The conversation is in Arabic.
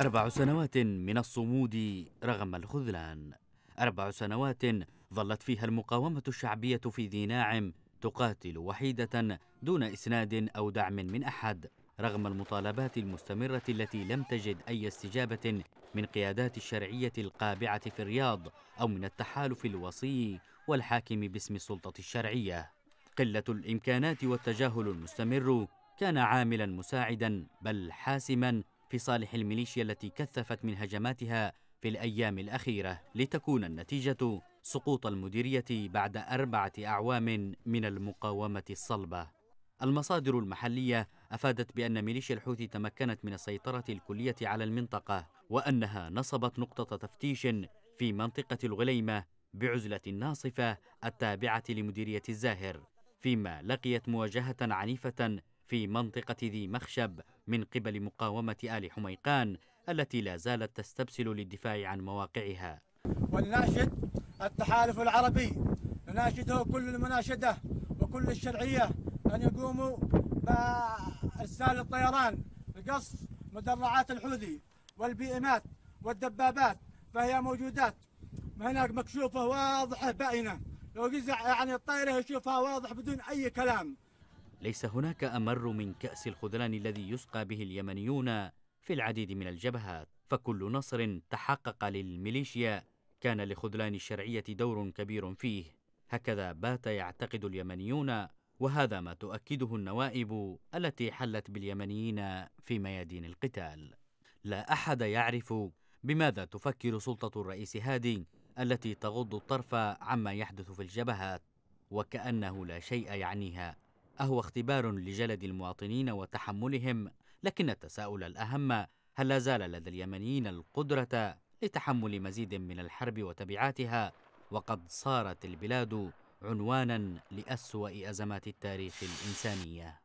أربع سنوات من الصمود رغم الخذلان أربع سنوات ظلت فيها المقاومة الشعبية في ذي ناعم تقاتل وحيدة دون إسناد أو دعم من أحد رغم المطالبات المستمرة التي لم تجد أي استجابة من قيادات الشرعية القابعة في الرياض أو من التحالف الوصي والحاكم باسم السلطة الشرعية قلة الإمكانات والتجاهل المستمر كان عاملا مساعدا بل حاسما في صالح الميليشيا التي كثفت من هجماتها في الأيام الأخيرة لتكون النتيجة سقوط المديرية بعد أربعة أعوام من المقاومة الصلبة. المصادر المحلية أفادت بأن ميليشيا الحوثي تمكنت من السيطرة الكلية على المنطقة وأنها نصبت نقطة تفتيش في منطقة الغليمة بعزلة ناصفة التابعة لمديرية الزاهر فيما لقيت مواجهة عنيفة في منطقة ذي مخشب من قبل مقاومة آل حميقان التي لا زالت تستبسل للدفاع عن مواقعها والناشد التحالف العربي نناشده كل المناشدة وكل الشرعية أن يقوموا بإرسال الطيران لقصف مدرعات الحوثي والبيئمات والدبابات فهي موجودات هناك مكشوفة واضحة بائنة لو جزع يعني الطائرة يشوفها واضح بدون أي كلام ليس هناك امر من كاس الخذلان الذي يسقى به اليمنيون في العديد من الجبهات فكل نصر تحقق للميليشيا كان لخذلان الشرعيه دور كبير فيه هكذا بات يعتقد اليمنيون وهذا ما تؤكده النوائب التي حلت باليمنيين في ميادين القتال لا احد يعرف بماذا تفكر سلطه الرئيس هادي التي تغض الطرف عما يحدث في الجبهات وكانه لا شيء يعنيها أهو اختبار لجلد المواطنين وتحملهم لكن التساؤل الأهم هل لا زال لدى اليمنيين القدرة لتحمل مزيد من الحرب وتبعاتها وقد صارت البلاد عنوانا لأسوأ أزمات التاريخ الإنسانية